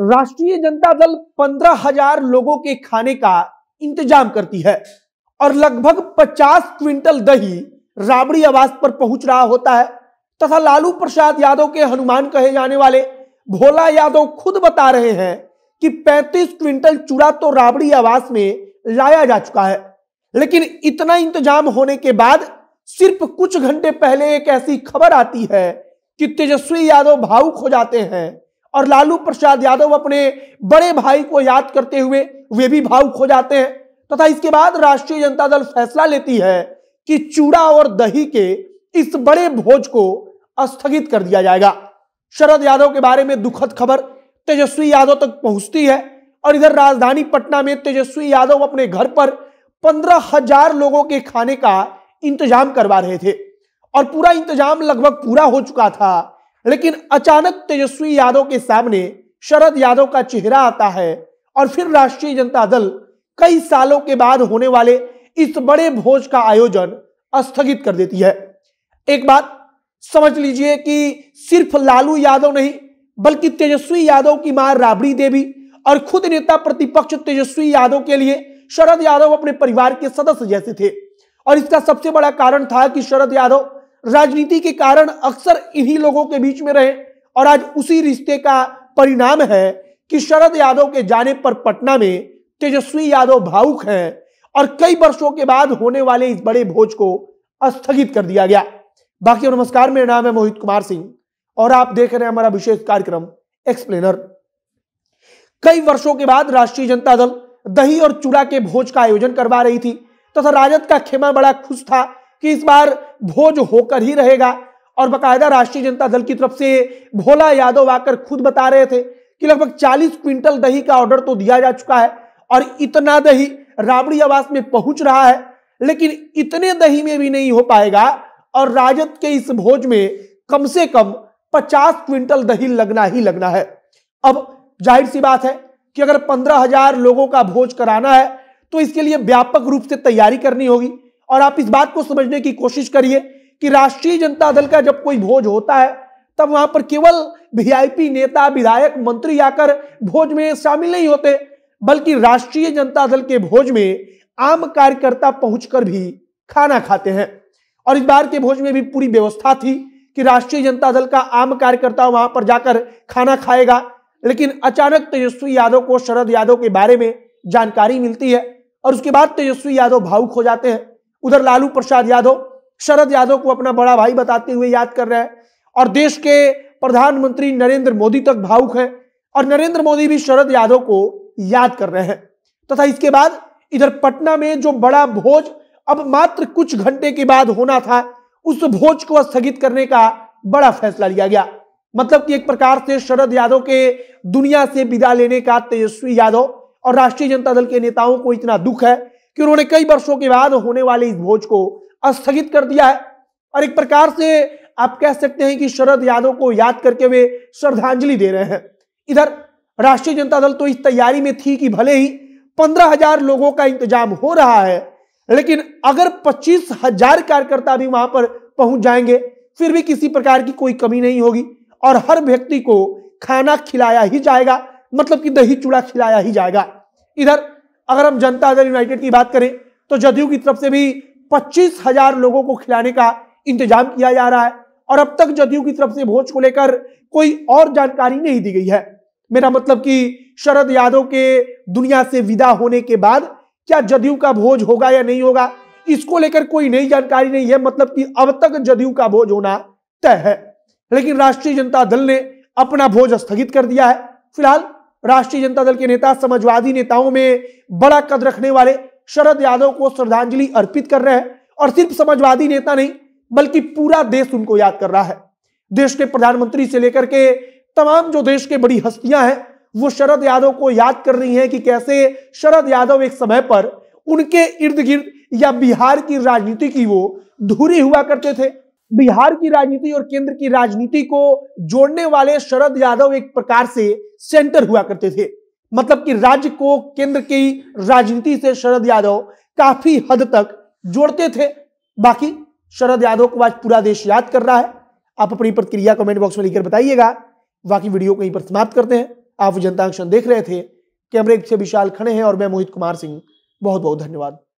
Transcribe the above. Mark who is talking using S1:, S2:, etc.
S1: राष्ट्रीय जनता दल पंद्रह हजार लोगों के खाने का इंतजाम करती है और लगभग पचास क्विंटल दही राबड़ी आवास पर पहुंच रहा होता है तथा लालू प्रसाद यादव के हनुमान कहे जाने वाले भोला यादव खुद बता रहे हैं कि 35 क्विंटल चूड़ा तो राबड़ी आवास में लाया जा चुका है लेकिन इतना इंतजाम होने के बाद सिर्फ कुछ घंटे पहले एक ऐसी खबर आती है कि तेजस्वी यादव भावुक हो जाते हैं और लालू प्रसाद यादव अपने बड़े भाई को याद करते हुए वे भी भावुक हो जाते हैं तथा तो इसके बाद राष्ट्रीय जनता दल फैसला लेती है कि चूड़ा और दही के इस बड़े भोज को स्थगित कर दिया जाएगा शरद यादव के बारे में दुखद खबर तेजस्वी यादव तक पहुंचती है और इधर राजधानी पटना में तेजस्वी यादव अपने घर पर पंद्रह हजार लोगों के खाने का इंतजाम करवा रहे थे और पूरा इंतजाम लगभग पूरा हो चुका था लेकिन अचानक तेजस्वी यादव के सामने शरद यादव का चेहरा आता है और फिर राष्ट्रीय जनता दल कई सालों के बाद होने वाले इस बड़े भोज का आयोजन स्थगित कर देती है एक बात समझ लीजिए कि सिर्फ लालू यादव नहीं बल्कि तेजस्वी यादव की मां राबड़ी देवी और खुद नेता प्रतिपक्ष तेजस्वी यादव के लिए शरद यादव अपने परिवार के सदस्य जैसे थे और इसका सबसे बड़ा कारण था कि शरद यादव राजनीति के कारण अक्सर इन्हीं लोगों के बीच में रहे और आज उसी रिश्ते का परिणाम है कि शरद यादव के जाने पर पटना में तेजस्वी यादव भावुक हैं और कई वर्षों के बाद होने वाले इस बड़े भोज को स्थगित कर दिया गया बाकी नमस्कार मेरा नाम है मोहित कुमार सिंह और आप देख रहे हैं हमारा विशेष कार्यक्रम एक्सप्लेनर कई वर्षों के बाद राष्ट्रीय जनता दल दही और चूड़ा के भोज का आयोजन करवा रही थी तथा तो राजद का खेमा बड़ा खुश था कि इस बार भोज होकर ही रहेगा और बकायदा राष्ट्रीय जनता दल की तरफ से भोला यादव आकर खुद बता रहे थे कि लगभग 40 क्विंटल दही का ऑर्डर तो दिया जा चुका है और इतना दही राबड़ी आवास में पहुंच रहा है लेकिन इतने दही में भी नहीं हो पाएगा और राजद के इस भोज में कम से कम 50 क्विंटल दही लगना ही लगना है अब जाहिर सी बात है कि अगर पंद्रह हजार लोगों का भोज कराना है तो इसके लिए व्यापक रूप से तैयारी करनी होगी और आप इस बात को समझने की कोशिश करिए कि राष्ट्रीय जनता दल का जब कोई भोज होता है तब वहां पर केवल वीआईपी नेता विधायक मंत्री आकर भोज में शामिल नहीं होते बल्कि राष्ट्रीय जनता दल के भोज में आम कार्यकर्ता पहुंचकर भी खाना खाते हैं और इस बार के भोज में भी पूरी व्यवस्था थी कि राष्ट्रीय जनता दल का आम कार्यकर्ता वहां पर जाकर खाना खाएगा लेकिन अचानक तेजस्वी यादव को शरद यादव के बारे में जानकारी मिलती है और उसके बाद तेजस्वी यादव भावुक हो जाते हैं उधर लालू प्रसाद यादव शरद यादव को अपना बड़ा भाई बताते हुए याद कर रहे हैं और देश के प्रधानमंत्री नरेंद्र मोदी तक भावुक है और नरेंद्र मोदी भी शरद यादव को याद कर रहे हैं तथा इसके बाद इधर पटना में जो बड़ा भोज अब मात्र कुछ घंटे के बाद होना था उस भोज को स्थगित करने का बड़ा फैसला लिया गया मतलब कि एक प्रकार से शरद यादव के दुनिया से विदा लेने का तेजस्वी यादव और राष्ट्रीय जनता दल के नेताओं को इतना दुख है कि उन्होंने कई वर्षों के बाद होने वाले इस भोज को स्थगित कर दिया है और एक प्रकार से आप कह सकते हैं कि शरद यादव को याद करके वे श्रद्धांजलि दे रहे हैं इधर राष्ट्रीय जनता दल तो इस तैयारी में थी कि भले ही पंद्रह हजार लोगों का इंतजाम हो रहा है लेकिन अगर पच्चीस हजार कार्यकर्ता भी वहां पर पहुंच जाएंगे फिर भी किसी प्रकार की कोई कमी नहीं होगी और हर व्यक्ति को खाना खिलाया ही जाएगा मतलब कि दही चूड़ा खिलाया ही जाएगा इधर अगर हम जनता दल यूनाइटेड की बात करें तो जदयू की तरफ से भी पच्चीस हजार लोगों को खिलाने का इंतजाम किया जा रहा है और अब तक जदयू की तरफ से भोज को लेकर कोई और जानकारी नहीं दी गई है मेरा मतलब कि शरद यादव के दुनिया से विदा होने के बाद क्या जदयू का भोज होगा या नहीं होगा इसको लेकर कोई नई जानकारी नहीं है मतलब कि अब तक जदयू का भोज होना तय है लेकिन राष्ट्रीय जनता दल ने अपना भोज स्थगित कर दिया है फिलहाल राष्ट्रीय जनता दल के नेता समाजवादी नेताओं में बड़ा कद रखने वाले शरद यादव को श्रद्धांजलि अर्पित कर रहे हैं और सिर्फ समाजवादी नेता नहीं बल्कि पूरा देश उनको याद कर रहा है देश के प्रधानमंत्री से लेकर के तमाम जो देश के बड़ी हस्तियां हैं वो शरद यादव को याद कर रही हैं कि कैसे शरद यादव एक समय पर उनके इर्द गिर्द या बिहार की राजनीति की वो धूरी हुआ करते थे बिहार की राजनीति और केंद्र की राजनीति को जोड़ने वाले शरद यादव एक प्रकार से सेंटर हुआ करते थे मतलब कि राज्य को केंद्र की राजनीति से शरद यादव काफी हद तक जोड़ते थे बाकी शरद यादव को आज पूरा देश याद कर रहा है आप अपनी प्रतिक्रिया कमेंट बॉक्स में लिखकर बताइएगा बाकी वीडियो को यहीं पर समाप्त करते हैं आप जनता देख रहे थे कैमरे से विशाल खड़े हैं और मैं मोहित कुमार सिंह बहुत बहुत धन्यवाद